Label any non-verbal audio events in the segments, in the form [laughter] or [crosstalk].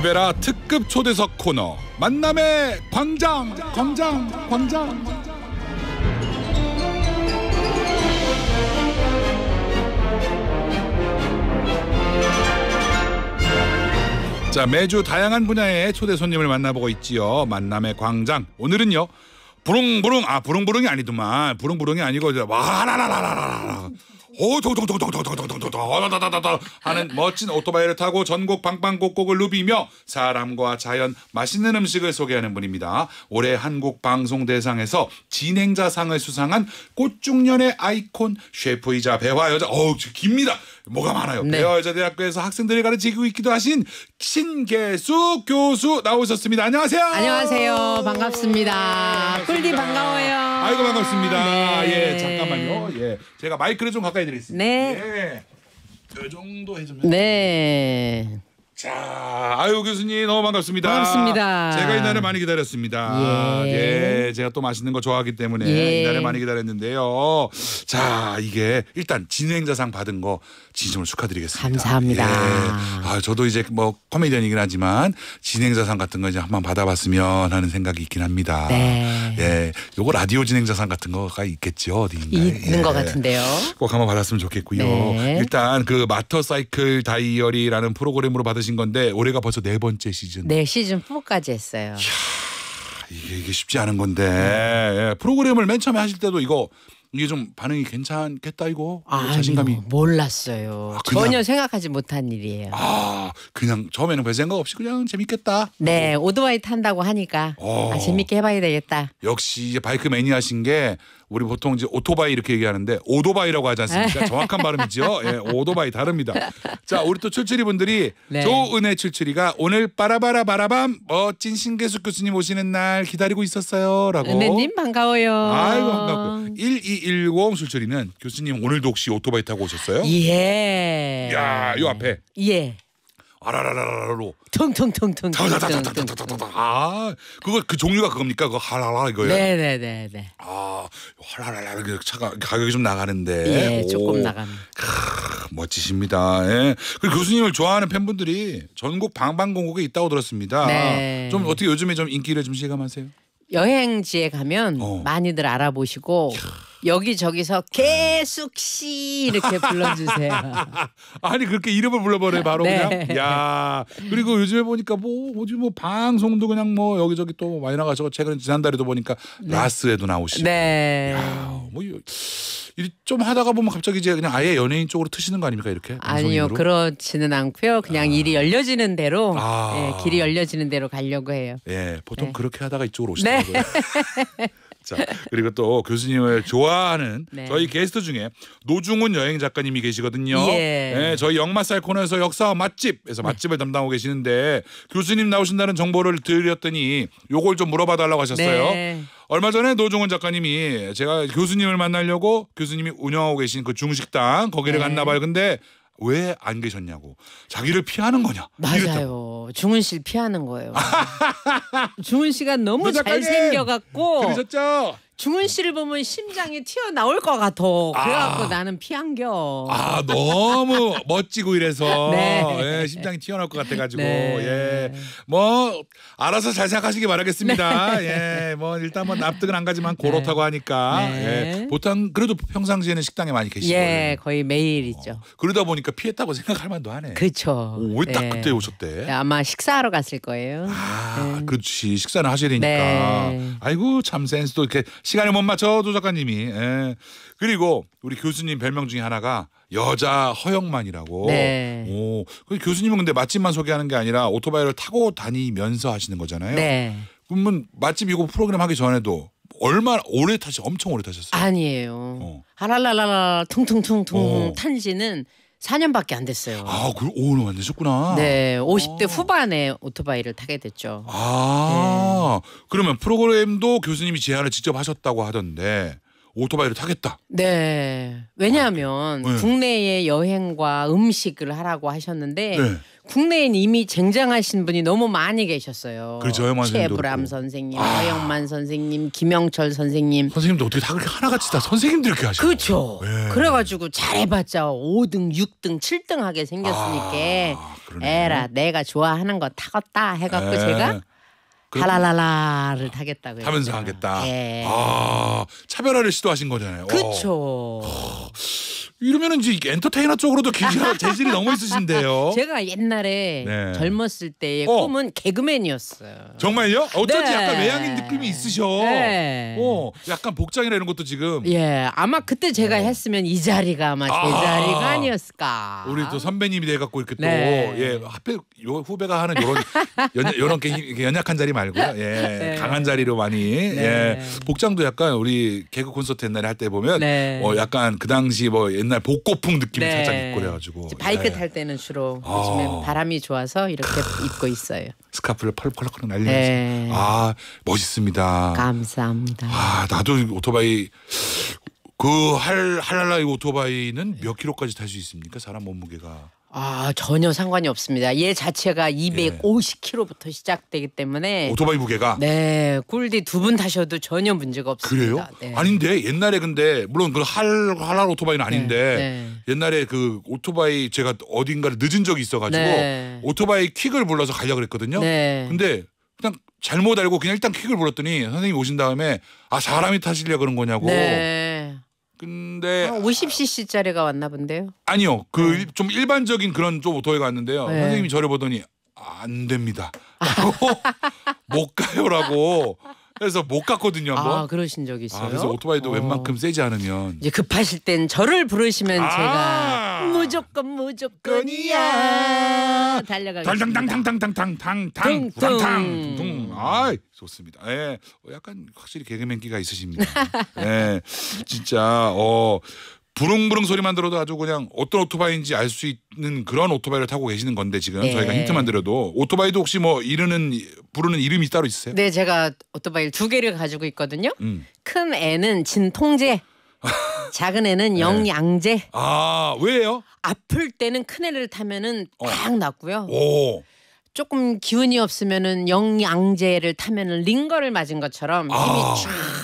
리베라 특급 초대석 코너 만남의 광장 광장 광장 자 매주 다양한 분야의 초대 손님을 만나보고 있지요 만남의 광장 오늘은요 부릉부릉 아 부릉부릉이 아니더만 부릉부릉이 아니고 와라라라라라 오도도도도도도도도도도도도도도도도 하는 멋진 오토바이를 타고 전국 방방곡곡을 누비며 사람과 자연, 맛있는 음식을 소개하는 분입니다. 올해 한국 방송 대상에서 진행자상을 수상한 꽃중년의 아이콘 셰프이자 배화 여자. 어우, 깁니다. 뭐가 많아요. 네. 배화 여자 대학교에서 학생들을 가르치고 있기도 하신 신계수 교수 나오셨습니다. 안녕하세요. 안녕하세요. 반갑습니다. 꿀디 반가워요. 아이고 반갑습니다. 아, 네. 예, 잠깐만요. 예, 제가 마이크를 좀 가까이 드리겠습니다. 네. 예. 이 정도 해주면. 네. 자, 아유 교수님 너무 반갑습니다. 반갑습니다. 제가 이날을 많이 기다렸습니다. 예. 예 제가 또 맛있는 거 좋아하기 때문에 예. 이날을 많이 기다렸는데요. 자, 이게 일단 진행자상 받은 거 진심으로 축하드리겠습니다. 감사합니다. 예. 아, 저도 이제 뭐 코미디언이긴 하지만 진행자상 같은 거 이제 한번 받아봤으면 하는 생각이 있긴 합니다. 네. 예, 요거 라디오 진행자상 같은 거가 있겠죠, 어디인가 있는 것 예. 같은데요. 꼭 한번 받았으면 좋겠고요. 네. 일단 그 마터 사이클 다이어리라는 프로그램으로 받으신 계신 건데 올해가 벌써 네 번째 시즌. 네 시즌 4까지 했어요. 이야, 이게, 쉽지 않은 건데 예, 프로그램을 맨 처음에 하실 때도 이거 이게 좀 반응이 괜찮겠다 이거 아니요, 자신감이 몰랐어요. 아, 전혀 생각하지 못한 일이에요. 아 그냥 처음에는 별 생각 없이 그냥 재밌겠다. 네 오토바이 탄다고 하니까 어. 아, 재밌게 해봐야 되겠다. 역시 이제 바이크 매니아신 게 우리 보통 이제 오토바이 이렇게 얘기하는데 오도바이라고 하지 않습니까? 네. 정확한 발음이죠. 예, 오도바이 다릅니다. 자, 우리 또 출출이 분들이 네. 조은혜 출출이가 오늘 빠라바라 바라밤 멋진 신계수 교수님 오시는 날 기다리고 있었어요라고. 은혜님 반가워요. 아유 반갑고. 1210 출출이는 교수님 오늘도 혹시 오토바이 타고 오셨어요? 예. 야, 요 앞에. 예. 아라라라라로 퉁퉁퉁퉁 다다다다다다아 그거 그 종류가 그겁니까 그거 하라라 이거요 네네네네 아 하라라라 그 차가 가격이 좀 나가는데 예 조금 나갑니 멋지십니다 예 그리고 교수님을 좋아하는 팬분들이 전국 방방곡곡에 있다고 들었습니다 네. 좀 어떻게 요즘에 좀 인기를 좀 실감하세요 여행지에 가면 어. 많이들 알아보시고 캬. 여기저기서 계속 씨 이렇게 불러주세요. [laughs] 아니 그렇게 이름을 불러버려 요 바로 네. 그냥. 야 그리고 요즘에 보니까 뭐 어디 뭐 방송도 그냥 뭐 여기저기 또 많이 나가서 최근 지난달에도 보니까 네. 라스에도 나오시고. 네. 야, 뭐좀 하다가 보면 갑자기 이제 그냥 아예 연예인 쪽으로 트시는 거 아닙니까 이렇게? 아니요 방송인으로? 그렇지는 않고요. 그냥 아. 일이 열려지는 대로 아. 예, 길이 열려지는 대로 가려고 해요. 예 보통 네. 그렇게 하다가 이쪽으로 오시더라고요. 네. [laughs] 자 그리고 또 교수님을 좋아하는 네. 저희 게스트 중에 노중훈 여행 작가님이 계시거든요. 예. 네, 저희 역마살 코너에서 역사와 맛집에서 네. 맛집을 담당하고 계시는데 교수님 나오신다는 정보를 드렸더니 요걸 좀 물어봐 달라고 하셨어요. 네. 얼마 전에 노종훈 작가님이 제가 교수님을 만나려고 교수님이 운영하고 계신 그 중식당 거기를 네. 갔나 봐요. 근데 왜안 계셨냐고 자기를 피하는 거냐 맞아요 이랬다고. 중훈 씨를 피하는 거예요 [laughs] 중훈 씨가 너무 잘 생겨갖고 그러셨죠 중훈 씨를 보면 심장이 튀어나올 것 같아. 그래갖고 아. 나는 피한겨. 아 너무 멋지고 이래서 [laughs] 네. 예, 심장이 튀어나올 것 같아가지고 네. 예뭐 알아서 잘 생각하시기 바라겠습니다. [laughs] 네. 예뭐 일단 뭐 납득은 안 가지만 그렇다고 네. 하니까 네. 예, 보통 그래도 평상시에는 식당에 많이 계시고 예 거의 매일이죠. 어, 그러다 보니까 피했다고 생각할 만도 하네. 그렇죠. 왜딱 예. 그때 오셨대? 네, 아마 식사하러 갔을 거예요. 아 그렇지 식사는 하셔야 되니까. 아이고 참 센스도 이렇게. 시간을 못 맞춰 도 작가님이. 예. 그리고 우리 교수님 별명 중에 하나가 여자 허영만이라고. 네. 오, 그 교수님은 근데 맛집만 소개하는 게 아니라 오토바이를 타고 다니면서 하시는 거잖아요. 네. 그러면 맛집 이고 프로그램 하기 전에도 얼마 오래 타시 엄청 오래 타셨어요? 아니에요. 어. 하랄랄랄라 퉁퉁퉁퉁 어. 탄지는 4년밖에 안 됐어요. 아, 그 오늘 안 되셨구나. 네, 50대 아. 후반에 오토바이를 타게 됐죠. 아, 네. 그러면 프로그램도 교수님이 제안을 직접 하셨다고 하던데 오토바이를 타겠다. 네, 왜냐하면 아, 네. 국내의 여행과 음식을 하라고 하셨는데 네. 국내엔 이미 쟁쟁하신 분이 너무 많이 계셨어요. 그렇죠. 최불암 선생님, 아. 허영만 선생님, 김영철 선생님. 선생님도 어떻게 다 그렇게 하나같이 다 선생님들 이렇게 하시죠. 그렇죠. 예. 그래가지고 잘해봤자 5등, 6등, 7등 하게 생겼으니까 아, 에라 내가 좋아하는 거 타겠다 해갖고 예. 제가 하라라라를 타겠다고 하면서 하겠다. 예. 아 차별화를 시도하신 거잖아요. 그렇죠. 이러면 이제 엔터테이너 쪽으로도 기자 [laughs] 재질이 너무 있으신데요. 제가 옛날에 네. 젊었을 때의 어. 꿈은 개그맨이었어요. 정말요? 어, 어쩐지 네. 약간 외향인 느낌이 있으셔. 네. 어, 약간 복장이나 이런 것도 지금. 예, 아마 그때 제가 어. 했으면 이 자리가 아마 제 아. 자리가 아니었을까. 우리 또 선배님이 돼갖고 이렇게 또 네. 예, 하필 요 후배가 하는 요런 [laughs] 연, 런게 연약한 자리 말고 요 예, 네. 강한 자리로 많이 예, 네. 복장도 약간 우리 개그 콘서트 옛날에 할 때 보면 어, 약간 그 당시 뭐 옛날 옛날 복고풍 느낌이 네. 살짝 있고 그래가지고 바이크 네. 탈 때는 주로 아. 요즘에 바람이 좋아서 이렇게 입고 있어요. 스카프를 펄펄펄 날리면서 네. 아 멋있습니다. 감사합니다. 아 나도 오토바이 그 할 할랄라 이 오토바이는 몇 킬로까지 탈 수 있습니까? 사람 몸무게가 아 전혀 상관이 없습니다. 얘 자체가 250kg부터 예. 시작되기 때문에 오토바이 무게가 네 꿀디 두 분 타셔도 전혀 문제가 없습니다. 네. 아닌데 옛날에 근데 물론 그 할, 할랄 오토바이는 아닌데 네, 네. 옛날에 그 오토바이 제가 어딘가를 늦은 적이 있어가지고 네. 오토바이 퀵을 불러서 가려 그랬거든요. 네. 근데 그냥 잘못 알고 그냥 일단 퀵을 불렀더니 선생님 오신 다음에 아 사람이 타시려 그런 거냐고 네. 근데 50cc짜리가 왔나 본데요. 아니요. 그좀 네. 일반적인 그런 좀오토바이가 왔는데요. 네. 선생님이 저를 보더니 안 됩니다. 라고 [laughs] 못 가요라고 그래서 못 갔거든요. 한번. 아 그러신 적 있어요? 아, 그래서 오토바이도 어. 웬만큼 세지 않으면 이제 급하실 땐 저를 부르시면 아 제가 무조건 무조건이야. 달려가겠습니다. 달당당당당당당당 아 좋습니다. 예, 어, 약간 확실히 개그맨 기가 있으십니다. [laughs] 예, 진짜 어. 부릉부릉 소리만 들어도 아주 그냥 어떤 오토바이인지 알 수 있는 그런 오토바이를 타고 계시는 건데 지금 네. 저희가 힌트만 드려도 오토바이도 혹시 뭐 이르는 부르는 이름이 따로 있으세요? 네, 제가 오토바이 두 개를 가지고 있거든요. 음. 큰 애는 진통제. [laughs] 작은 애는 영양제. 네. 아 왜요? 아플 때는 큰 애를 타면은 딱 어. 낫고요. 오. 조금 기운이 없으면은 영양제를 타면은 링거를 맞은 것처럼 아. 힘이 쫙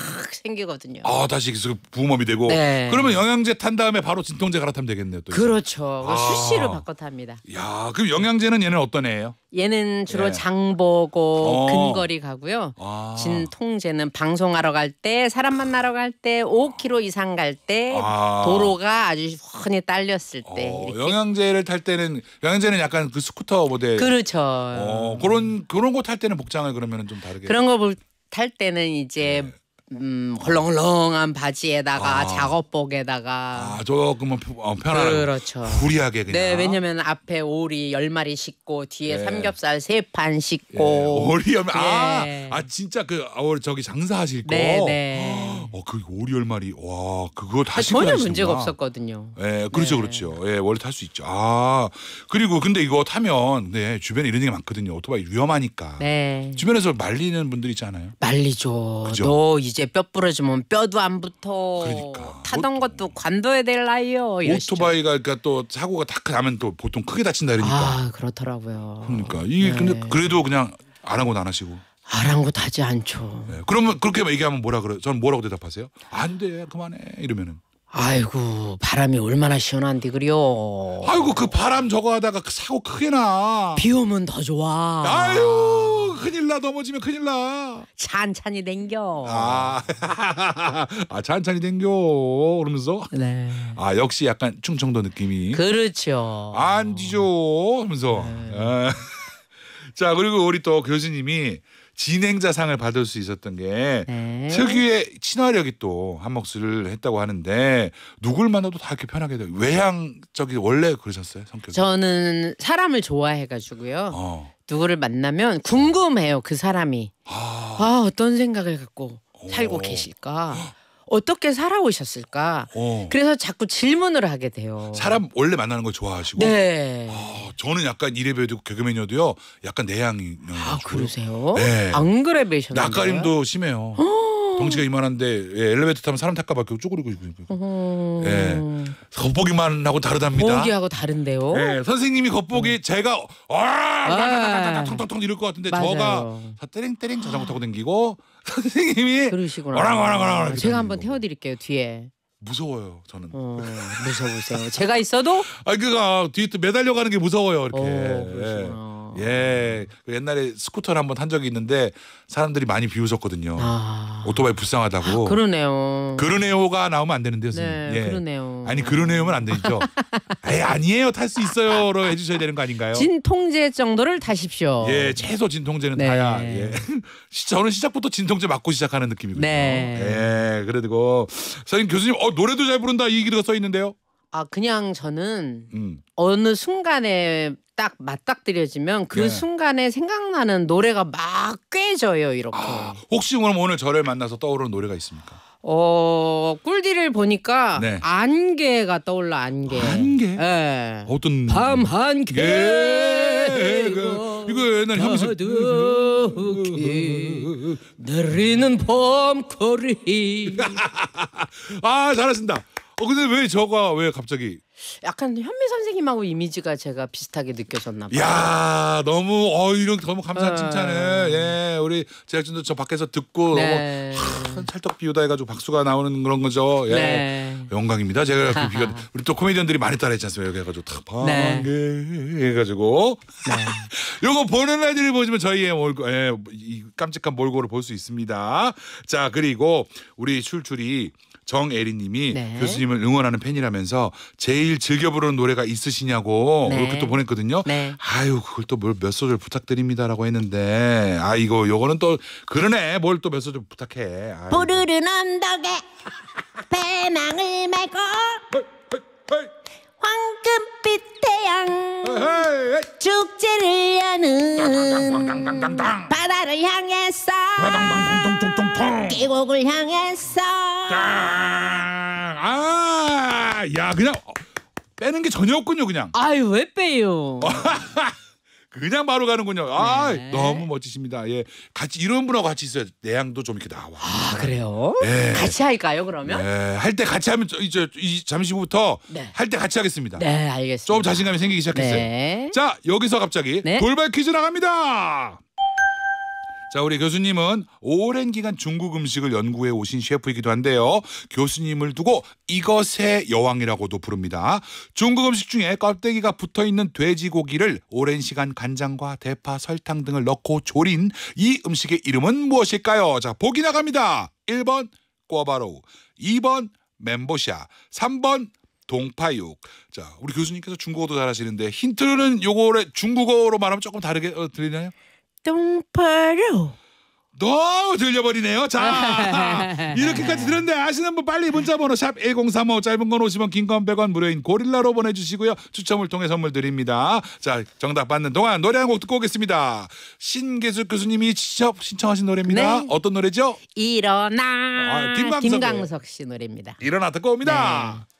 생기거든요. 아 다시 그 부음이 되고 네. 그러면 영양제 탄 다음에 바로 진통제 갈아타면 되겠네요. 또 그렇죠. 아. 수시로 바꿔 탑니다. 야 그럼 영양제는 얘는 어떤 애예요? 얘는 주로 예. 장보고 어. 근거리 가고요. 아. 진통제는 방송하러 갈 때, 사람 만나러 갈 때, 5km 이상 갈 때, 아. 도로가 아주 훤히 딸렸을 때. 어. 영양제를 탈 때는 영양제는 약간 그 스쿠터 모델. 그렇죠. 어. 그런 그런 거 탈 때는 복장을 그러면 좀 다르게. 그런 거 탈 때는 이제 네. 음, 헐렁헐렁한 바지에다가 아. 작업복에다가 아 조금은 뭐 편- 어, 편안하게 그렇죠. 후리하게 그냥 네, 왜냐면 앞에 오리 1 0 마리 씻고 뒤에 네. 삼겹살 3판 씻고 예, 오리 얼마 예. 아아 네. 진짜 그 어, 저기 장사하실 거 네, 네. 어그 오리 1 0마리와 그거 다 아, 고 전혀 다니시는구나. 문제가 없었거든요. 예, 그렇죠, 네. 그렇죠. 예, 원래 탈수 있죠. 아, 그리고 근데 이거 타면, 네, 주변에 이런 얘기 많거든요. 오토바이 위험하니까. 네. 주변에서 말리는 분들 있잖아요. 말리죠. 그죠? 너이 이제 뼈 부러지면 뼈도 안 붙어. 그러니까. 타던 뭐 것도 관둬야 될나이요 오토바이가 그러니까 또 사고가 탁 나면 또 보통 크게 다친다 이러니까. 아 그렇더라고요. 그러니까 이게 네. 근데 그래도 그냥 안 하고 안 하시고. 아랑곳하지 않죠. 네. 그러면 그렇게 얘기하면 뭐라 그래? 저는 뭐라고 대답하세요? 안 돼, 그만해 이러면은. 아이고 바람이 얼마나 시원한데 그래요. 아이고 그 바람 저거 하다가 그 사고 크게 나. 비 오면 더 좋아. 아유. 큰일 나 넘어지면 큰일 나. 찬찬히 댕겨. 아, [laughs] 아 찬찬히 댕겨 그러면서. 네. 아 역시 약간 충청도 느낌이. 그렇죠. 안 뒤져 하면서. 네. 아, [laughs] 자 그리고 우리 또 교수님이 진행자상을 받을 수 있었던 게 네. 특유의 친화력이 또한 몫을 했다고 하는데 누굴 만나도 다 이렇게 편하게 돼요. 외향적이 원래 그러셨어요 성격이? 저는 사람을 좋아해가지고요. 어. 누구를 만나면 궁금해요 그 사람이 아, 아 어떤 생각을 갖고 살고 오. 어. 계실까 어떻게 살아오셨을까 오. 어. 그래서 자꾸 질문을 하게 돼요 사람 원래 만나는 걸 좋아하시고 네 아, 저는 약간 이래봬도 개그맨이어도요 약간 내향이 아 그러세요 네. 안그래뵈셨나가림도 심해요 덩치가 이만한데 예, 엘리베이터 타면 사람 탈까 봐 계속 쪼그리고 있고. 음. 예. 겉보기만 하고 다르답니다. 보기하고 다른데요. 예, 선생님이 겉보기 제가 아, 텅텅텅 이럴 것 같은데 맞아요. 저가 때링때링 자전거 타고 댕기고 [laughs] 선생님이 그러시구나. 어랑 어랑 어랑. 어랑 아, 제가 한번 태워 드릴게요, 뒤에. 무서워요 저는. 어, 무서우요 제가 있어도? [laughs] 아그니 뒤에 또 매달려 가는 게 무서워요 이렇게. 어, 예. 예. 그 옛날에 스쿠터를 한 번 탄 적이 있는데 사람들이 많이 비웃었거든요. 아. 오토바이 불쌍하다고. 아, 그러네요. 그러네요가 나오면 안 되는데요. 네, 예. 그러네요. 아니 그러네요면 안 되죠. 에 [laughs] 아니에요. 탈 수 있어요로 해주셔야 되는 거 아닌가요? 진통제 정도를 타십시오. 예, 최소 진통제는 네. 타야. 예. [laughs] 저는 시작부터 진통제 맞고 시작하는 느낌이거든요 네. 예, 그래도 선생님 교수님 어, 노래도 잘 부른다 이기도가써 있는데요. 아 그냥 저는 음. 어느 순간에 딱 맞닥뜨려지면 그 예. 순간에 생각나는 노래가 막 꿰져요 이렇게. 아, 혹시 그럼 오늘 저를 만나서 떠오르는 노래가 있습니까? 어 꿀디를 보니까 네. 안개가 떠올라 안개. 안개? 예. 네. 어떤? 밤한개 예. 그, 이거 옛날 현미수. 내리는 봄거리. [laughs] 아 잘하신다. 어 근데 왜 저가 왜 갑자기 약간 현미 선생님하고 이미지가 제가 비슷하게 느껴졌나 봐요. 야 너무 어 이런 너무 감사한 어. 칭찬을 예 우리 제작진도 저 밖에서 듣고 네. 너무 찰떡 비우다 해가지고 박수가 나오는 그런 거죠. 예 네. 영광입니다. 제가 그 아. 비가 우리 또 코미디언들이 많이 따라했잖아요니까가지고탁 반개 네. 그, 해가지고 네. [laughs] 요거 보는 아이들이 보시면 저희의 몰고 예, 이 깜찍한 몰골을 볼 수 있습니다. 자 그리고 우리 출출이 정애리님이 네. 교수님을 응원하는 팬이라면서 제일 즐겨 부르는 노래가 있으시냐고 네. 이렇게 또 보냈거든요. 네. 아유 그걸 또몇 소절 부탁드립니다라고 했는데 아 이거 요거는 또 그러네 뭘 또 몇 소절 부탁해. 아이고. 부르른 언덕에 배낭을 메고 황금빛 태양 축제를 여는 바다를 향해서. 계곡을 향해서 아, 야 그냥 어, 빼는 게 전혀 없군요, 그냥. [laughs] 아유 왜 빼요? [laughs] 그냥 바로 가는군요. 아 네. 너무 멋지십니다. 예, 같이 이런 분하고 같이 있어야 내향도 좀 이렇게 나와. 아 그래요? 네. 같이 할까요 그러면? 네. 할때 같이 하면 이 잠시 후부터 네. 할때 같이 하겠습니다. 네 알겠습니다. 좀 자신감이 생기기 시작했어요. 네. 자 여기서 갑자기 네. 돌발 퀴즈 나갑니다. 자, 우리 교수님은 오랜 기간 중국 음식을 연구해 오신 셰프이기도 한데요. 교수님을 두고 이것의 여왕이라고도 부릅니다. 중국 음식 중에 껍데기가 붙어 있는 돼지고기를 오랜 시간 간장과 대파, 설탕 등을 넣고 조린 이 음식의 이름은 무엇일까요? 자, 보기 나갑니다. 1번 꼬바로우, 2번 멘보샤, 3번 동파육. 자, 우리 교수님께서 중국어도 잘하시는데 힌트는 요거를 중국어로 말하면 조금 다르게 어, 들리나요? 똥파로. 너무 들려버리네요. 자 [laughs] 이렇게까지 들었는데 아시는 분 빨리 문자번호 샵1035 짧은 건 50원 긴 건 100원 무료인 고릴라로 보내주시고요. 추첨을 통해 선물 드립니다. 자 정답 받는 동안 노래 한 곡 듣고 오겠습니다. 신계수 교수님이 직접 신청하신 노래입니다. 네. 어떤 노래죠? 일어나 아, 김광석, 김광석 씨 노래입니다. 일어나 듣고 옵니다. 네.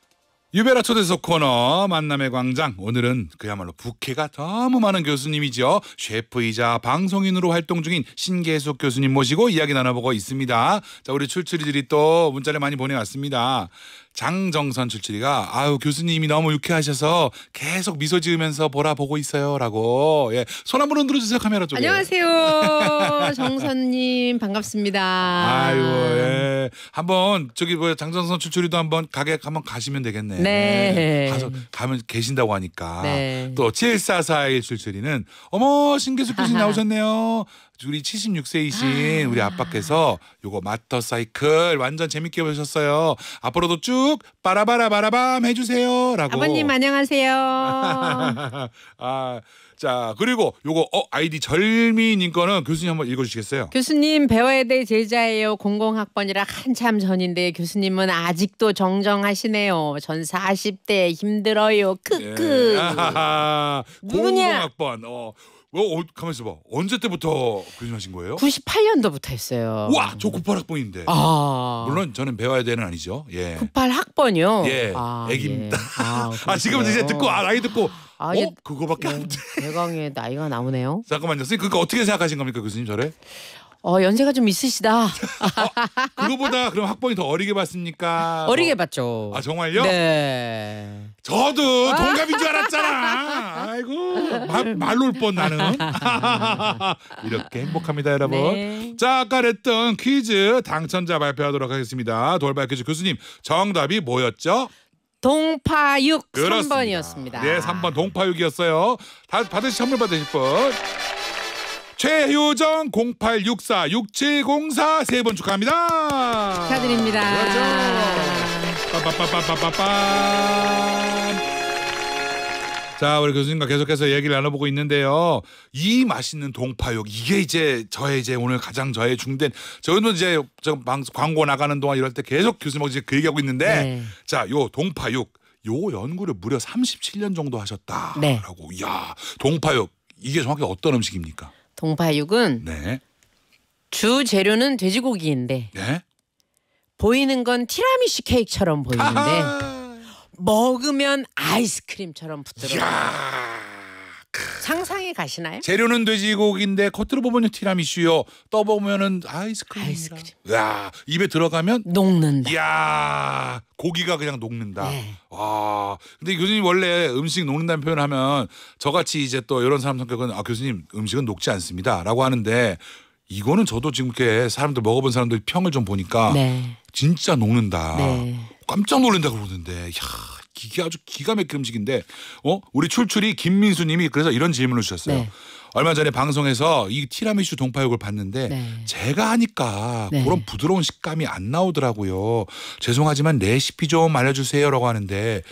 유베라 초대석 코너 만남의 광장 오늘은 그야말로 부캐가 너무 많은 교수님이죠 셰프이자 방송인으로 활동 중인 신계숙 교수님 모시고 이야기 나눠보고 있습니다 자 우리 출출이들이 또 문자를 많이 보내왔습니다 장정선 출출이가 아유 교수님이 너무 유쾌하셔서 계속 미소 지으면서 보라 보고 있어요라고 예. 손한번 흔들어 주세요 카메라 쪽에. 안녕하세요 [laughs] 정선님 반갑습니다. 아유 예. 한번 저기 뭐 장정선 출출이도 한번 가게 한번 가시면 되겠네. 네. 가서 가면 계신다고 하니까 네. 또7441 출출이는 어머 신기숙 교수님 나오셨네요. 우리 76세이신 아. 우리 아빠께서 요거 마터사이클 완전 재밌게 보셨어요. 앞으로도 쭉 빠라바라바라밤 해주세요라고. 아버님 안녕하세요. [laughs] 아, 자 그리고 요거 어 아이디 절미님 거는 교수님 한번 읽어주시겠어요? 교수님 배워야 될 제자예요. 공공학번이라 한참 전인데 교수님은 아직도 정정하시네요. 전 40대 힘들어요. 예. 크크. 예. 아하하. 누구냐? 00학번. 어. 어, 어 가만 있어봐. 언제 때부터 그림하신 거예요? 98년도부터 했어요. 와, 저 98학번인데. 아. 물론 저는 배워야 되는 아니죠. 예. 98학번이요. 예. 아, 예. 애기입니다. 예. 아, 아, 지금 이제 듣고 아, 나이 듣고 아, 어? 예, 그거밖에 예, 안 음, 돼. 대강의 나이가 나오네요. 잠깐만요. 선생님 그거 어떻게 생각하신 겁니까, 교수님 저래 어 연세가 좀 있으시다. 어, 그거보다 그럼 학번이 더 어리게 봤습니까? 어리게 어. 봤죠. 아 정말요? 네. 저도 동갑인 줄 알았잖아. 아이고 말로 뻔 나는. [laughs] 이렇게 행복합니다 여러분. 네. 자 아까 냈던 퀴즈 당첨자 발표하도록 하겠습니다. 돌발 퀴즈 교수님 정답이 뭐였죠? 동파육 그렇습니다. 3번이었습니다. 네, 3번 동파육이었어요. 다 받으실 선물 받으실 분. 최효정 0864 6704세번 축하합니다. 축하드립니다. 그 그렇죠. 네. 빠빠빠빠빠빠. 자, 우리 교수님과 계속해서 얘기를 나눠보고 있는데요. 이 맛있는 동파육, 이게 이제 저의 이제 오늘 가장 저의 중된, 저희 이제 저방 광고 나가는 동안 이럴 때 계속 교수님하고 이제 그 얘기하고 있는데, 네. 자, 요 동파육, 요 연구를 무려 37년 정도 하셨다라고, 네. 이야, 동파육, 이게 정확히 어떤 음식입니까? 동파육은 네. 주 재료는 돼지고기인데 네? 보이는 건 티라미슈 케이크처럼 보이는데 먹으면 아이스크림처럼 붙 부드러워. 상상이 가시나요? 재료는 돼지고기인데 겉으로 보면 티라미수요. 떠보면은 아이스크림. 아이스크림. 야 입에 들어가면 녹는다. 야 고기가 그냥 녹는다. 네. 와 근데 교수님 원래 음식 녹는다는 표현하면 저같이 이제 또 이런 사람 성격은 아 교수님 음식은 녹지 않습니다라고 하는데 이거는 저도 지금 이렇게 사람들 먹어본 사람들 평을 좀 보니까 네. 진짜 녹는다. 네. 깜짝 놀란다 그러는데 야. 기, 아주 기가 막힌 음식인데 어 우리 출출이 김민수님이 그래서 이런 질문을 주셨어요. 네. 얼마 전에 방송에서 이 티라미슈 동파육을 봤는데 네. 제가 하니까 네. 그런 부드러운 식감이 안 나오더라고요. 죄송하지만 레시피 좀 알려주세요라고 하는데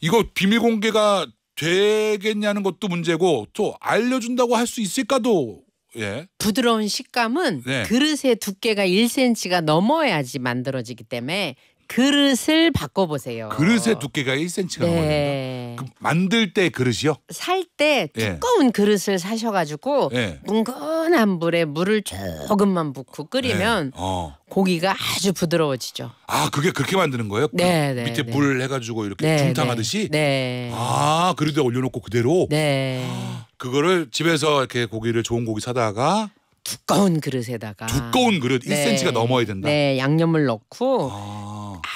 이거 비밀 공개가 되겠냐는 것도 문제고 또 알려준다고 할 수 있을까도 예. 부드러운 식감은 네. 그릇의 두께가 1cm가 넘어야지 만들어지기 때문에 그릇을 바꿔보세요. 그릇의 두께가 1cm가 네. 넘어요. 만들 때 그릇이요? 살때 예. 두꺼운 예. 그릇을 사셔가지고 예. 뭉근한 물에 물을 조금만 붓고 끓이면 예. 어. 고기가 아주 부드러워지죠. 아 그게 그렇게 만드는 거예요? 그 네, 그네 밑에 네. 물 해가지고 이렇게 네, 중탕하듯이. 네. 네. 아 그릇에 올려놓고 그대로. 네. 아, 그거를 집에서 이렇게 고기를 좋은 고기 사다가 두꺼운 그릇에다가 두꺼운 그릇 네. 1cm가 넘어야 된다. 네, 양념을 넣고 아.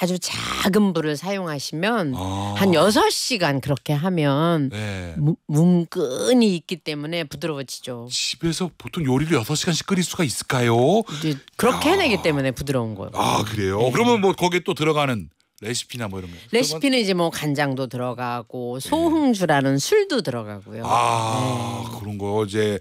주 작은 불을 사용하시면 아. 한 6시간 그렇게 하면 네. 무, 뭉근히 있기 때문에 부드러워지죠. 집에서 보통 요리를 6시간씩 끓일 수가 있을까요? 이제 그렇게 아. 해내기 때문에 부드러운 거예요. 아, 그래요? 네. 그러면 뭐 거기에 또 들어가는 레시피나 뭐 이런 거. 레시피는 이제 뭐 간장도 들어가고 소흥주라는 네. 술도 들어가고요. 아 네. 그런 거 이제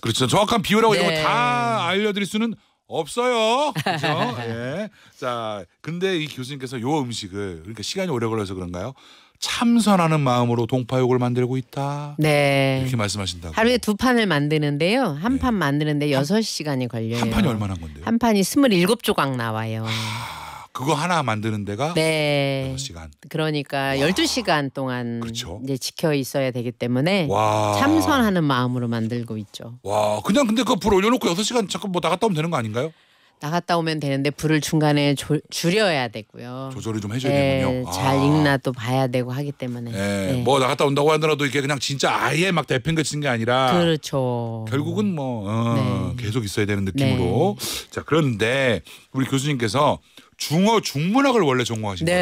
그렇죠. 정확한 비율하고 네. 이런 거 다 알려드릴 수는 없어요. 그렇죠? [laughs] 예. 자, 근데 이 교수님께서 요 음식을 그러니까 시간이 오래 걸려서 그런가요? 참선하는 마음으로 동파육을 만들고 있다. 네. 이렇게 말씀하신다고. 하루에 두 판을 만드는데요. 한판 네. 만드는데 여섯 시간이 걸려요. 한 판이 얼마나 건데요? 한 판이 스물일곱 조각 나와요. 하... 아, 그거 하나 만드는 데가 네. 6시간. 그러니까 와. 12시간 동안 그렇죠. 이제 지켜 있어야 되기 때문에 와. 참선하는 마음으로 만들고 있죠. 와, 그냥 근데 그불 올려놓고 6시간 잠깐 뭐 나갔다 오면 되는 거 아닌가요? 나갔다 오면 되는데 불을 중간에 조, 줄여야 되고요. 조절을 좀 해줘야 네, 되군요. 아. 잘 아. 읽나 또 봐야 되고 하기 때문에. 네, 네. 뭐 나갔다 온다고 하더라도 이게 그냥 진짜 아예 막 대팽개치는 게 아니라. 그렇죠. 결국은 뭐 어, 네. 계속 있어야 되는 느낌으로. 네. 자 그런데 우리 교수님께서 중어 중문학을 원래 전공하신 네.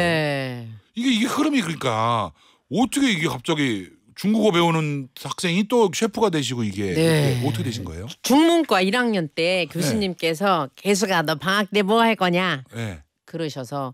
거예요. 이게 이게 흐름이 그러니까 어떻게 이게 갑자기 중국어 배우는 학생이 또 셰프가 되시고 이게 네. 어떻게 되신 거예요? 중문과 1학년 때 네. 교수님께서 계수가 너 방학 때 뭐 할 거냐 네. 그러셔서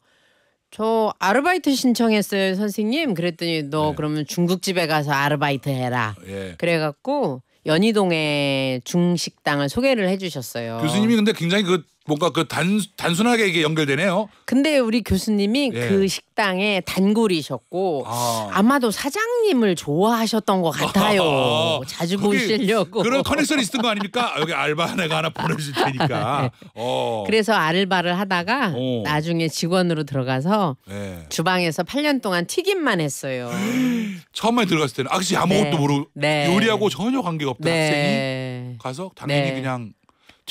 저 아르바이트 신청했어요 선생님 그랬더니 너 네. 그러면 중국집에 가서 아르바이트 해라 예. 그래갖고 연희동에 중식당을 소개를 해주셨어요 교수님이 근데 굉장히 그 뭔가 그 단, 단순하게 이게 연결되네요. 근데 우리 교수님이 예. 그식당에 단골이셨고 아. 마도 사장님을 좋아하셨던 것 같아요. [laughs] 아. 자주 보시려고. 그런 커넥션이 있던 거 아닙니까? 여기 알바 내가 하나 보내줄 테니까. [laughs] 네. 어. 그래서 알바를 하다가 오. 어. 나중에 직원으로 들어가서 네. 주방에서 8년 동안 튀김만 했어요. [gasps] 처음에 들어갔을 때는 아저씨 아무것도 네. 모르고 네. 요리하고 전혀 관계가 없던 네. 학생이 가서 당연히 네. 그냥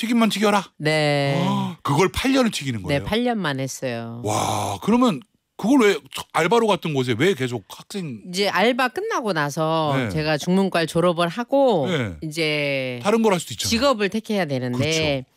튀김만 튀겨라. 네. 아, 그걸 8년을 튀기는 네, 거예요. 네, 8년만 했어요. 와, 그러면 그걸 왜 알바로 갔던 곳에 왜 계속 학생 이제 알바 끝나고 나서 네. 제가 중문과를 졸업을 하고 네. 이제 다른 걸 할 수도 있잖 직업을 택해야 되는데 그렇죠.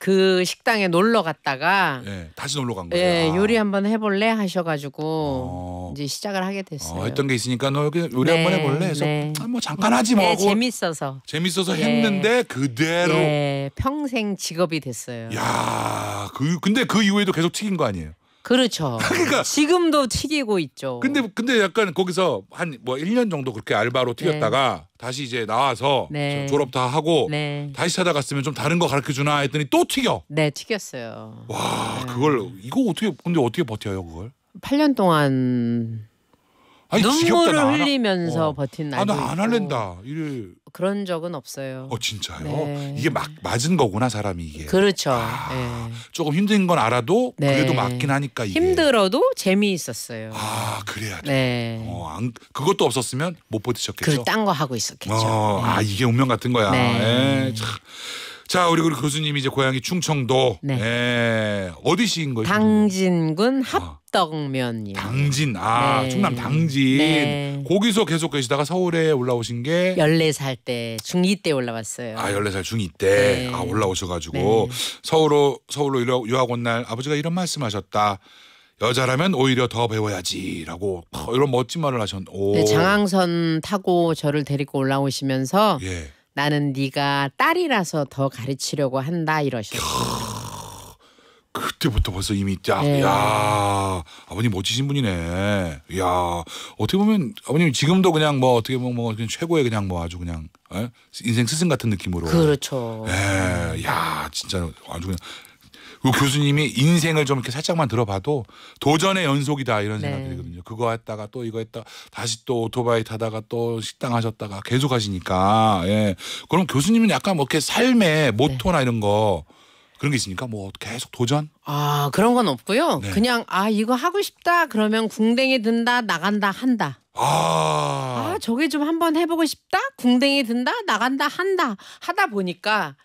그 식당에 놀러 갔다가 예, 다시 놀러 간 거예요. 예, 아. 요리 한번 해볼래 하셔가지고 어. 이제 시작을 하게 어, 됐어요. 어, 했던 게 있으니까 너 여기 요리 네, 한번 해볼래 해서 네. 아, 뭐 잠깐 하지 뭐 네, 재밌어서 재밌어서 네. 했는데 그대로 네, 평생 직업이 됐어요. 야, 그 근데 그 이후에도 계속 튀긴 거 아니에요? 그렇죠. [laughs] 그러니까 지금도 튀기고 있죠. 근데 근데 약간 거기서 한 뭐 1년 정도 그렇게 알바로 튀겼다가 네. 다시 이제 나와서 네. 졸업 다 하고 네. 다시 찾아갔으면 좀 다른 거 가르쳐 주나 했더니 또 튀겨. 네, 튀겼어요. 와, 네. 그걸 이거 어떻게 근데 어떻게 버텨요, 그걸? 8년 동안 아니, 눈물을 지겹다, 흘리면서 어. 버틴 아, 날도 아나 안 할랜다 이래 그런 적은 없어요. 어 진짜요? 네. 이게 막 맞은 거구나 사람이 이게. 그렇죠. 아, 네. 조금 힘든 건 알아도 네. 그래도 맞긴 하니까 이게. 힘들어도 재미있었어요. 아 그래야죠. 네. 어, 안, 그것도 없었으면 못 버티셨겠죠. 그딴거 하고 있었겠죠. 어, 아 네. 이게 운명 같은 거야. 네. 에이, 예, 자, 우리 우 교수님이 이제 고향이 충청도. 네. 예, 어디시인 거죠? 당진군 아. 합덕면이요. 당진. 아, 네. 충남 당진. 네. 거기서 계속 계시다가 서울에 올라오신 게 14살 때 중2 때 올라왔어요. 아, 14살 중2 때. 네. 아, 올라오셔 가지고 네. 서울로 서울로 유학 온 날 아버지가 이런 말씀하셨다. 여자라면 오히려 더 배워야지라고 어, 이런 멋진 말을 하셨. 오. 네, 장항선 타고 저를 데리고 올라오시면서 예. 나는 네가 딸이라서 더 가르치려고 한다 이러셨어요. 그때부터 벌써 이미 딱, 네. 야 아버님 멋지신 분이네. 야 어떻게 보면 아버님 지금도 그냥 뭐 어떻게 보면 뭐 그냥 최고의 그냥 뭐 아주 그냥 에? 어? 인생 스승 같은 느낌으로. 그렇죠. 예, 야 진짜 아주 그냥 그 교수님이 인생을 좀 이렇게 살짝만 들어봐도 도전의 연속이다 이런 네. 생각이 네. 들거든요. 그거 했다가 또 이거 했다 다시 또 오토바이 타다가 또 식당 하셨다가 계속 하시니까 예. 그럼 교수님은 약간 뭐 이렇게 삶의 네. 모토나 네. 이런 거 그런 게있습니까뭐 계속 도전? 아 그런 건 없고요. 네. 그냥 아 이거 하고 싶다 그러면 궁뎅이 든다 나간다 한다. 아, 아 저게 좀 한번 해보고 싶다 궁뎅이 든다 나간다 한다 하다 보니까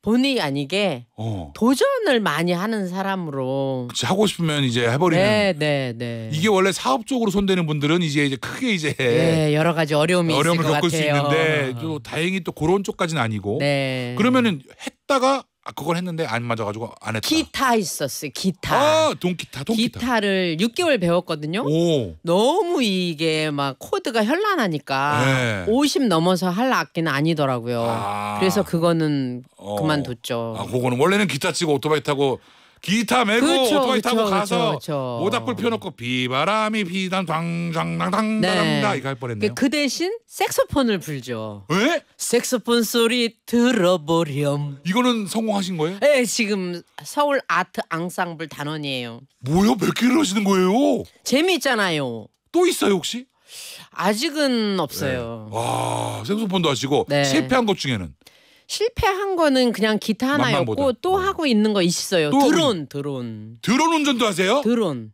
본의 아니게 어. 도전을 많이 하는 사람으로 그치, 하고 싶으면 이제 해버리는. 네, 네, 네. 이게 원래 사업 쪽으로 손대는 분들은 이제 이제 크게 이제 네, 여러 가지 어려움이 어려움을 있을 것 겪을 같아요. 수 있는데 어. 또 다행히 또 그런 쪽까지는 아니고. 네. 그러면은 했다가 아, 그걸 했는데 안 맞아가지고 안 했다. 기타 있었어요. 기타. 아, 동기타, 동기타. 기타를 6개월 배웠거든요. 오. 너무 이게 막 코드가 현란하니까 네. 50 넘어서 할 악기는 아니더라고요. 아. 그래서 그거는 어. 그만뒀죠. 아, 그거는 원래는 기타 치고 오토바이 타고 기타 메고 그쵸, 오토바이 그쵸, 타고 그쵸, 가서 모닥불 피워놓고 비바람이 비단 당장당당 네. 당당 이거 할 뻔했네요. 그, 그 대신 색소폰을 불죠. 왜? 색소폰 소리 들어보렴. 이거는 성공하신 거예요? 네 지금 서울 아트 앙상블 단원이에요. 뭐야 몇 개를 하시는 거예요? 재미있잖아요. 또 있어요 혹시? 아직은 없어요. 네. 아 색소폰도 하시고 네. 실패한 것 중에는? 실패한 거는 그냥 기타 하나였고 또 어. 하고 있는 거 있어요. 드론, 드론. 드론 운전도 하세요? 드론.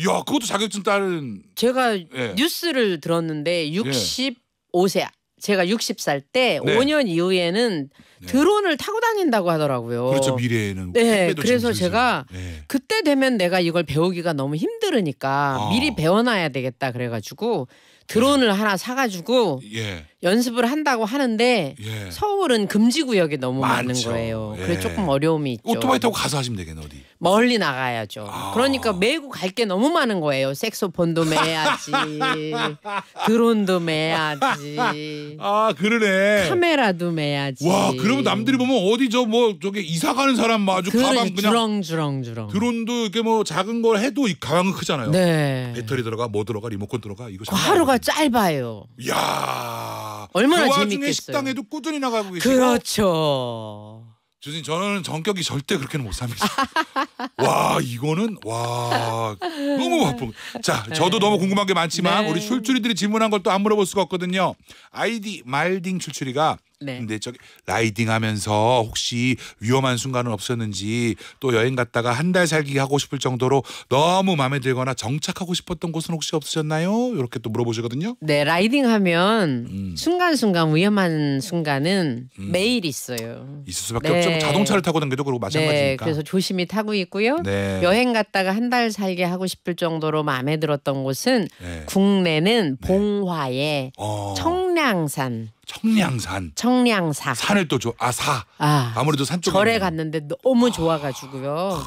야, 그것도 자격증 따른. 제가 예. 뉴스를 들었는데 65세. 예. 제가 60살 때 네. 5년 이후에는 네. 드론을 타고 다닌다고 하더라고요. 그렇죠. 미래에는. 네. 그 그래서 제가 네. 그때 되면 내가 이걸 배우기가 너무 힘들으니까 어. 미리 배워놔야 되겠다 그래가지고 드론을 하나 사가지고 예. 연습을 한다고 하는데 예. 서울은 금지 구역이 너무 많죠. 많은 거예요. 예. 그래서 조금 어려움이 있죠. 오토바이 타고 가서 하시면 되겠네 어디. 멀리 나가야죠. 아. 그러니까 메고 갈게 너무 많은 거예요. 색소폰도 매야지, [laughs] 드론도 매야지. 아 그러네. 카메라도 매야지. 와 그러면 남들이 보면 어디 저 뭐 저기 이사 가는 사람 마주 뭐 그러, 가방 그냥 주렁주렁주렁. 드론도 이렇게 뭐 작은 걸 해도 이 가방은 크잖아요. 네. 배터리 들어가 뭐 들어가 리모컨 들어가 이거. 그 하루가 짧아요. 야. 얼마나 그 와중에 재밌겠어요. 식당에도 꾸준히 나가고 계시고. 그렇죠. 주진 저는 성격이 절대 그렇게는 못 삽니다. [laughs] 와 이거는 와 너무 바쁨. 자 네. 저도 너무 궁금한 게 많지만 네. 우리 출출이들이 질문한 걸또안 물어볼 수가 없거든요. 아이디 말딩 출출이가 네. 근데 저기 라이딩하면서 혹시 위험한 순간은 없었는지 또 여행 갔다가 한 달 살기 하고 싶을 정도로 너무 마음에 들거나 정착하고 싶었던 곳은 혹시 없으셨나요? 이렇게 또 물어보시거든요. 네, 라이딩하면 음. 순간순간 위험한 순간은 음. 매일 있어요. 있을 수밖에 네. 없죠. 자동차를 타고 다니도 그러고 네, 마찬가지니까. 네, 그래서 조심히 타고 있고요. 네. 여행 갔다가 한 달살기 하고 싶을 정도로 마음에 들었던 곳은 네. 국내는 네. 봉화의 어. 청량산. 청량산. 청량사. 산을 또 좋아. 아 사. 아, 아무래도 산쪽 절에 갔는데 너무 좋아가지고요.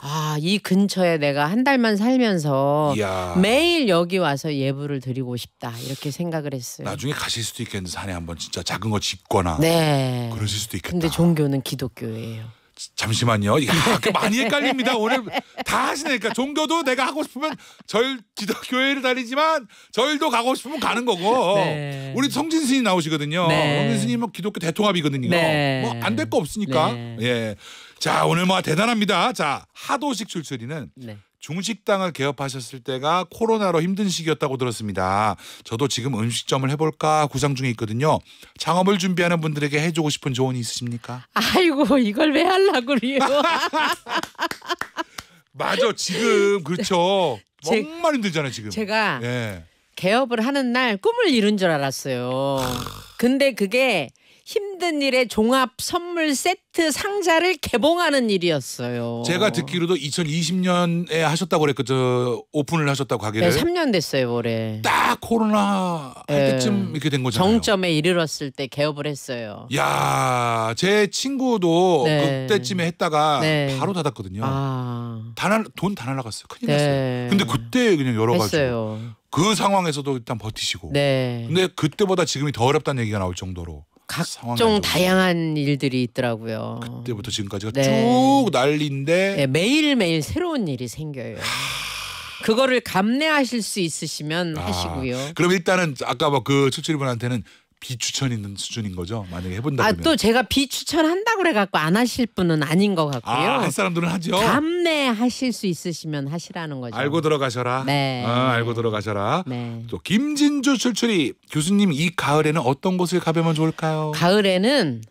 아이 근처에 내가 한 달만 살면서 이야. 매일 여기 와서 예불을 드리고 싶다 이렇게 생각을 했어요. 나중에 가실 수도 있겠는데 산에 한번 진짜 작은 거 짓거나 네. 그러실 수도 있겠다. 근데 종교는 기독교예요. 잠시만요. 이게 많이 헷갈립니다. 오늘 다 하시니까 종교도 내가 하고 싶으면 절 기독교회를 다니지만 절도 가고 싶으면 가는 거고 네. 우리 성진 스님 나오시거든요. 네. 성진 스님은 뭐 기독교 대통합이거든요. 네. 뭐안 될 거 없으니까. 네. 예. 자 오늘 뭐 대단합니다. 자 하도식 출출이는 중식당을 개업하셨을 때가 코로나로 힘든 시기였다고 들었습니다. 저도 지금 음식점을 해볼까 구상 중에 있거든요. 창업을 준비하는 분들에게 해주고 싶은 조언이 있으십니까? 아이고 이걸 왜 하려고 그래요? [laughs] 맞아 지금 그렇죠. [laughs] 정말 힘들잖아요 지금. 제가 예. 개업을 하는 날 꿈을 이룬 줄 알았어요. 근데 그게 힘든 일의 종합 선물 세트 상자를 개봉하는 일이었어요. 제가 듣기로도 2020년에 하셨다고 그랬거든. 오픈을 하셨다고 가게를. 네, 3년 됐어요, 올해. 딱 코로나 할 네. 때쯤 이렇게 된 거잖아요. 정점에 이르렀을 때 개업을 했어요. 야, 제 친구도 네. 그때쯤에 했다가 네. 바로 닫았거든요. 아. 돈다 날라갔어요. 큰일 났어요. 네. 근데 그때 그냥 여러 가지 그 상황에서도 일단 버티시고. 네. 근데 그때보다 지금이 더 어렵다는 얘기가 나올 정도로. 각종 다양한 일들이 있더라고요. 그때부터 지금까지가 네. 쭉 난리인데 네, 매일 매일 새로운 일이 생겨요. 그거를 감내하실 수 있으시면 아... 하시고요. 그럼 일단은 아까 뭐 그 출출분한테는 비추천 있는 수준인 거죠. 만약에 해본다 면 아, 또 제가 비추천한다 그래 갖고 안 하실 분은 아닌 것 같고요. 아, 할 사람들은 하죠. 감내 하실 수 있으시면 하시라는 거죠. 알고 들어가셔라. 네. 아, 알고 들어가셔라. 네. 또 김진주 출출이 교수님 이 가을에는 어떤 곳을 가보면 좋을까요? 가을에는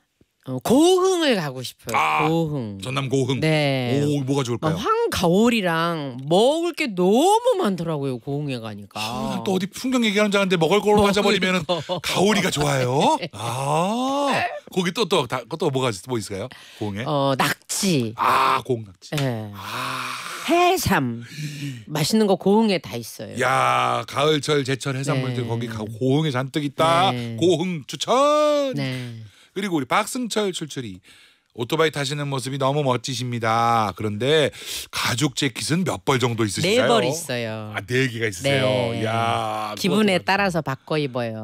어, 고흥을 가고 싶어요. 아, 고흥. 전남 고흥. 네. 오 뭐가 좋을까요? 황가오리랑 먹을 게 너무 많더라고요. 고흥에 가니까. 아, 또 어디 풍경 얘기하는 줄 알았는데 먹을 걸로 가자버리면 가오리가 좋아요. [laughs] 네. 아 거기 또또또 또, 뭐가 뭐 있을까요? 고흥에? 어 낙지. 아 고흥 낙지. 네. 아. 해삼 맛있는 거 고흥에 다 있어요. 야 가을철 제철 해산물들 네. 거기 고흥에 잔뜩 있다. 네. 고흥 추천. 네. 그리고 우리 박승철 출출이 오토바이 타시는 모습이 너무 멋지십니다. 그런데 가죽 재킷은 몇 벌 정도 있으신가요? 네 벌 있어요. 아, 네 개가 있으세요. 네. 야 기분에 따라서 바꿔 입어요.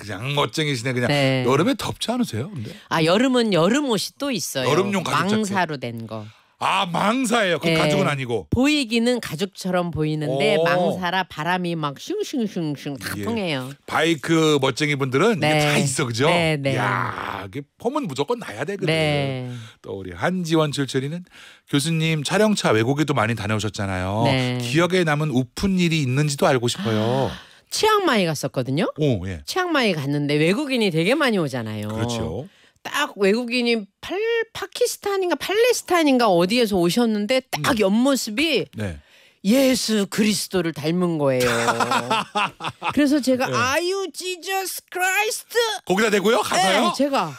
그냥 멋쟁이시네 그냥 네. 여름에 덥지 않으세요? 근데? 아 여름은 여름 옷이 또 있어요. 여름용 가죽 망사로 된 거. 아 망사예요. 그 네. 가죽은 아니고. 보이기는 가죽처럼 보이는데 오. 망사라 바람이 막 슝슝슝슝 다 예. 통해요. 바이크 멋쟁이 분들은 네. 이게 다 있어 그죠? 네, 네. 야, 이게 폼은 무조건 나야 되거든. 네. 또 우리 한지원 출철이는 교수님 촬영차 외국에도 많이 다녀오셨잖아요. 네. 기억에 남은 우픈 일이 있는지도 알고 싶어요. 아, 치앙마이 갔었거든요. 오, 예. 치앙마이 갔는데 외국인이 되게 많이 오잖아요. 그렇죠. 딱 외국인이 팔, 파키스탄인가 팔레스타인인가 어디에서 오셨는데 딱 음. 옆모습이 네. 예수 그리스도를 닮은 거예요. [laughs] 그래서 제가 네. you j Are 아유 지저스 크라이스트 거기다 대고요? 가사요? 네, 제가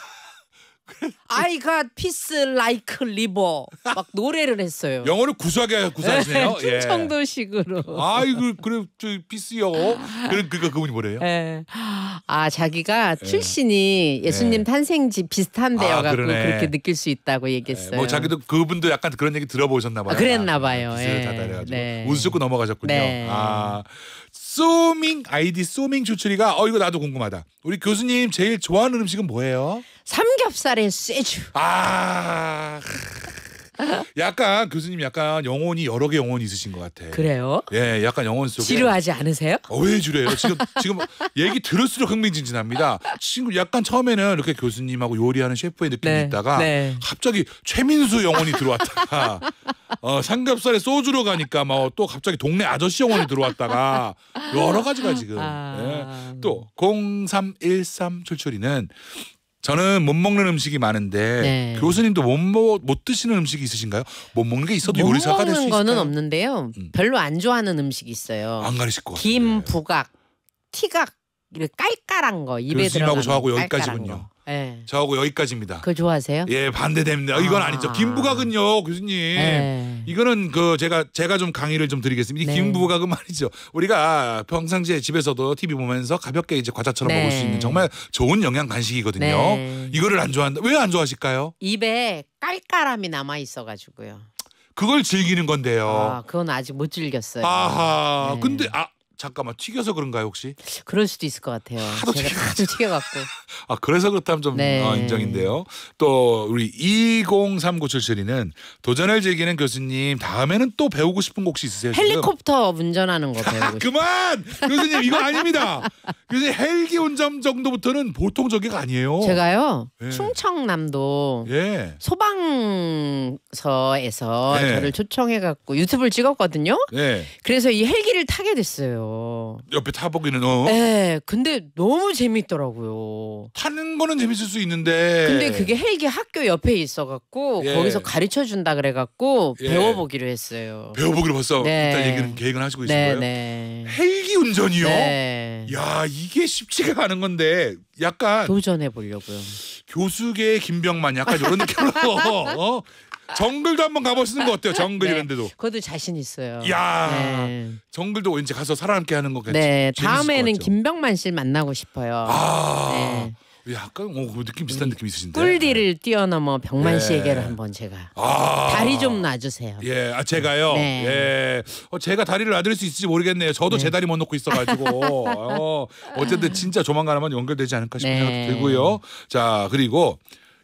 I got peace like river 막 노래를 했어요. 영어를 구수하게 네. 구사하시요 충청도식으로. [laughs] 예. 아이고 그래 저 피스요. 그럼 그니까 그분이 뭐래요? 예. 아 자기가 예. 출신이 예수님 예. 탄생지 비슷한데요 아, 그렇게 느낄 수 있다고 얘기했어요. 예, 뭐 자기도 그분도 약간 그런 얘기 들어보셨나 봐요. 아, 그랬나 봐요. 아, 예. 네. 운수 고 넘어가셨군요. 네. 아 쏘밍 아이디 쏘밍 주추리가 어 이거 나도 궁금하다. 우리 교수님 제일 좋아하는 음식은 뭐예요? 삼겹살에 쇠주. 아. 약간 교수님 약간 영혼이 여러 개 영혼이 있으신 것 같아. 그래요? 예, 약간 영혼 속에 지루하지 않으세요? 어, 왜 지루해요? 지금 지금 얘기 들을수록 흥미진진합니다. 친구 약간 처음에는 이렇게 교수님하고 요리하는 셰프의 느낌이 네, 있다가 네. 갑자기 최민수 영혼이 들어왔다가 [laughs] 어, 삼겹살에 소주로 가니까 막또 어, 갑자기 동네 아저씨 영혼이 들어왔다가 여러 가지가 지금 아... 예. 또0313 출출이는 저는 못 먹는 음식이 많은데 네. 교수님도 못못 못 드시는 음식이 있으신가요? 못 먹는 게 있어도 요리사가 될 수 있어요. 못 먹는 거는 없는데요. 음. 별로 안 좋아하는 음식이 있어요. 안 가리실 것김 부각, 티각, 이렇게 깔깔한 거 입에 들어가는 저하고 여기까지군요. 거. 네. 저하고 여기까지입니다. 그 좋아하세요? 예, 반대됩니다. 이건 아. 니죠 김부각은요, 교수님. 네. 이거는 그 제가 제가 좀 강의를 좀 드리겠습니다. 이 네. 김부각은 말이죠. 우리가 평상시에 집에서도 TV 보면서 가볍게 이제 과자처럼 네. 먹을 수 있는 정말 좋은 영양 간식이거든요. 네. 이거를 안 좋아한다. 왜 안 좋아하실까요? 입에 깔깔함이 남아 있어가지고요. 그걸 즐기는 건데요. 아, 그건 아직 못 즐겼어요. 아하. 네. 근데 아 잠깐만 튀겨서 그런가요 혹시? 그럴 수도 있을 것 같아요. 하도 튀겨가 튀겨갖고. [laughs] 아 그래서 그렇다면 좀 네. 어, 인정인데요. 또 우리 2 0 3 9철철이는 도전을 즐기는 교수님 다음에는 또 배우고 싶은 곡이 있으세요? 헬리콥터 운전하는 거 배우고 [laughs] 그만 교수님 이거 아닙니다. 교수님 헬기 운전 정도부터는 보통 저기가 아니에요. 제가요 예. 충청남도 예. 소방서에서 예. 저를 초청해갖고 유튜브를 찍었거든요. 예. 그래서 이 헬기를 타게 됐어요. 옆에 타보기는 어. 네, 근데 너무 재밌더라고요. 타는 거는 재밌을 수 있는데. 근데 그게 헬기 학교 옆에 있어갖고 예. 거기서 가르쳐 준다 그래갖고 예. 배워보기로 했어요. 배워보기로 벌써 네. 일단 얘기는 계획을 하시고 있는 네, 거 네. 헬기 운전이요. 네. 야 이게 쉽지가 않은 건데 약간 도전해 보려고요. 교수계 김병만 약간 이런 느낌으로 [laughs] 어? 정글도 한번 가보시는 거 어때요? 정글 네. 이런 데도. 그것도 자신 있어요. 야 네. 정글도 왠제 가서 살아남게 하는 거겠지. 네. 다음에는 김병만 씨를 만나고 싶어요. 아. 네. 약간 어, 느낌 비슷한 음, 느낌 있으신데 꿀디를 네. 뛰어넘어 병만 예. 씨에게를 한번 제가 아 다리 좀 놔주세요. 예, 아 제가요. 네. 예, 어, 제가 다리를 놔드릴 수 있을지 모르겠네요. 저도 네. 제 다리 못 놓고 있어가지고 [laughs] 어, 어쨌든 진짜 조만간 하면 연결되지 않을까 싶 네. 요각도고요자 그리고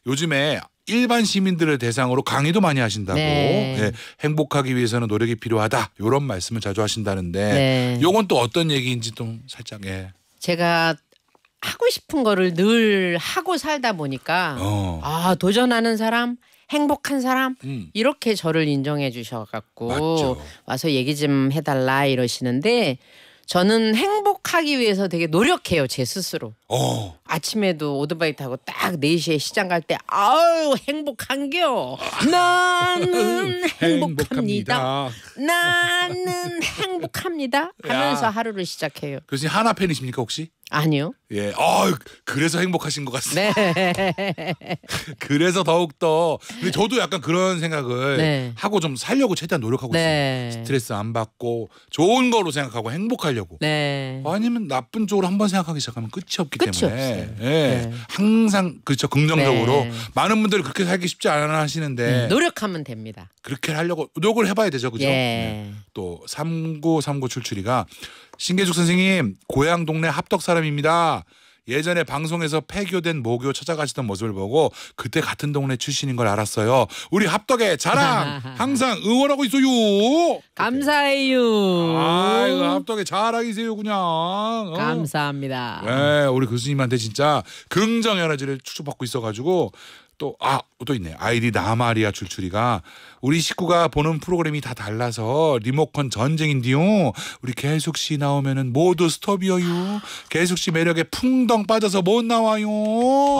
요즘에 일반 시민들을 대상으로 강의도 많이 하신다고 네. 예, 행복하기 위해서는 노력이 필요하다 이런 말씀을 자주 하신다는데 이건또 네. 어떤 얘기인지 좀 살짝 예. 제가 하고 싶은 거를 늘 하고 살다 보니까 어. 아 도전하는 사람 행복한 사람 음. 이렇게 저를 인정해 주셔갖고 와서 얘기 좀 해달라 이러시는데 저는 행복 하기 위해서 되게 노력해요 제 스스로. 오. 어. 아침에도 오토바이 타고 딱 4시에 시장 갈 때아유 행복한겨. 나는 [laughs] 행복합니다. 나는 행복합니다 하면서 하루를 시작해요. 교수님 하나 팬이십니까 혹시? 아니요. 예. 아, 그래서 행복하신 것 같습니다. 네. [laughs] 그래서 더욱 더. 근데 저도 약간 그런 생각을 네. 하고 좀 살려고 최대한 노력하고 네. 있어요. 스트레스 안 받고 좋은 거로 생각하고 행복하려고. 네. 아니면 나쁜 쪽으로 한번 생각하기 시작하면 끝이 없기 끝이 때문에. 없어요. 예. 네. 항상 그렇죠. 긍정적으로 네. 많은 분들이 그렇게 살기 쉽지 않아 하시는데 음, 노력하면 됩니다. 그렇게 하려고 노력을 해봐야 되죠, 그죠? 예. 네. 또3939 출출이가 신계숙 선생님 고향 동네 합덕 사람입니다. 예전에 방송에서 폐교된 모교 찾아가시던 모습을 보고 그때 같은 동네 출신인 걸 알았어요. 우리 합덕의 자랑 [laughs] 항상 응원하고 있어요. 감사해요. 아이고 합덕의 자랑이세요 그냥. 어. 감사합니다. 네, 우리 교수님한테 진짜 긍정 에너지를 축적받고 있어가지고 또, 아, 또 있네. 아이디 나마리아 출출이가 우리 식구가 보는 프로그램이 다 달라서 리모컨 전쟁인데요 우리 계숙씨 나오면은 모두 스톱이어요. 계숙씨 매력에 풍덩 빠져서 못 나와요.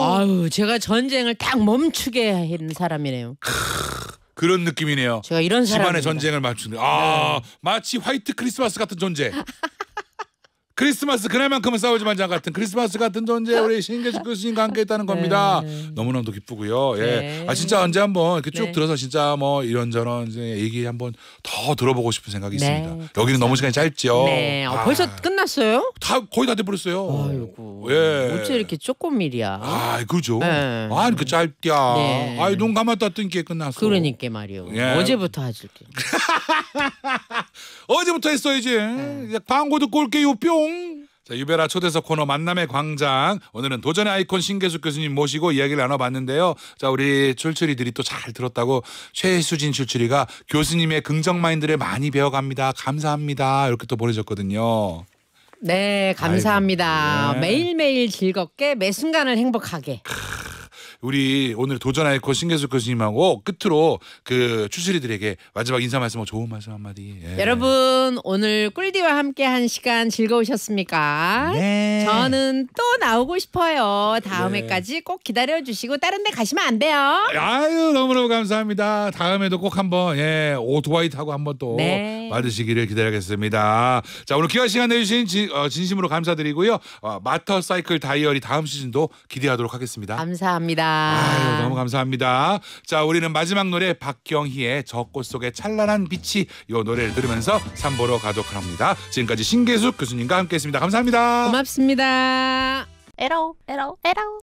아유, 제가 전쟁을 딱 멈추게 한 사람이네요. 그런 느낌이네요. 제가 이런 사람. 집안의 전쟁을 맞추는. 아, 네. 마치 화이트 크리스마스 같은 존재. [laughs] 크리스마스 그날만큼은 싸우지 말자 같은 크리스마스 같은 존재 우리 신계식 교수님과 함께 했다는 네. 겁니다. 네. 너무너무 기쁘고요. 예. 네. 아 진짜 언제 한번 이렇게 쭉 네. 들어서 진짜 뭐 이런저런 얘기 한번 더 들어보고 싶은 생각이 네. 있습니다. 여기는 그렇죠. 너무 시간이 짧죠. 네. 아, 아, 벌써 끝났어요? 다 거의 다 돼버렸어요. 아이고. 예. 어째 이렇게 조금 일이야. 아 그죠. 네. 아 이렇게 그 짧게 네. 아눈 감았다 뜬게 끝났어. 그러니까 말이요. 예. 어제부터 하실게. [laughs] 어제부터 했어야지. 이 광고 듣고 올게요. 뿅. 자, 유베라 초대석 코너 만남의 광장. 오늘은 도전의 아이콘 신계숙 교수님 모시고 이야기를 나눠봤는데요. 자, 우리 출출이들이 또 잘 들었다고 최수진 출출이가 교수님의 긍정 마인드를 많이 배워갑니다. 감사합니다. 이렇게 또보내줬거든요 네, 감사합니다. 아이고, 네. 매일매일 즐겁게 매 순간을 행복하게. 크... 우리 오늘 도전할 것 신계수 교수님하고 끝으로 그 추시리들에게 마지막 인사 말씀 뭐 좋은 말씀 한마디. 예. 여러분 오늘 꿀디와 함께한 시간 즐거우셨습니까? 네. 저는 또 나오고 싶어요. 다음에까지 네. 꼭 기다려 주시고 다른 데 가시면 안 돼요. 아유 너무너무 감사합니다. 다음에도 꼭 한번 예, 오토바이 타고 한 번 또 네. 받으시기를 기다리겠습니다. 자 오늘 귀한 시간 내주신 진, 어, 심으로 감사드리고요. 어, 마터 사이클 다이어리 다음 시즌도 기대하도록 하겠습니다. 감사합니다. 아유, 너무 감사합니다. 자, 우리는 마지막 노래 박경희의 저 꽃 속의 찬란한 빛이 이 노래를 들으면서 삼보로 가도록 합니다. 지금까지 신계숙 교수님과 함께했습니다. 감사합니다. 고맙습니다. 에러, 에러, 에러.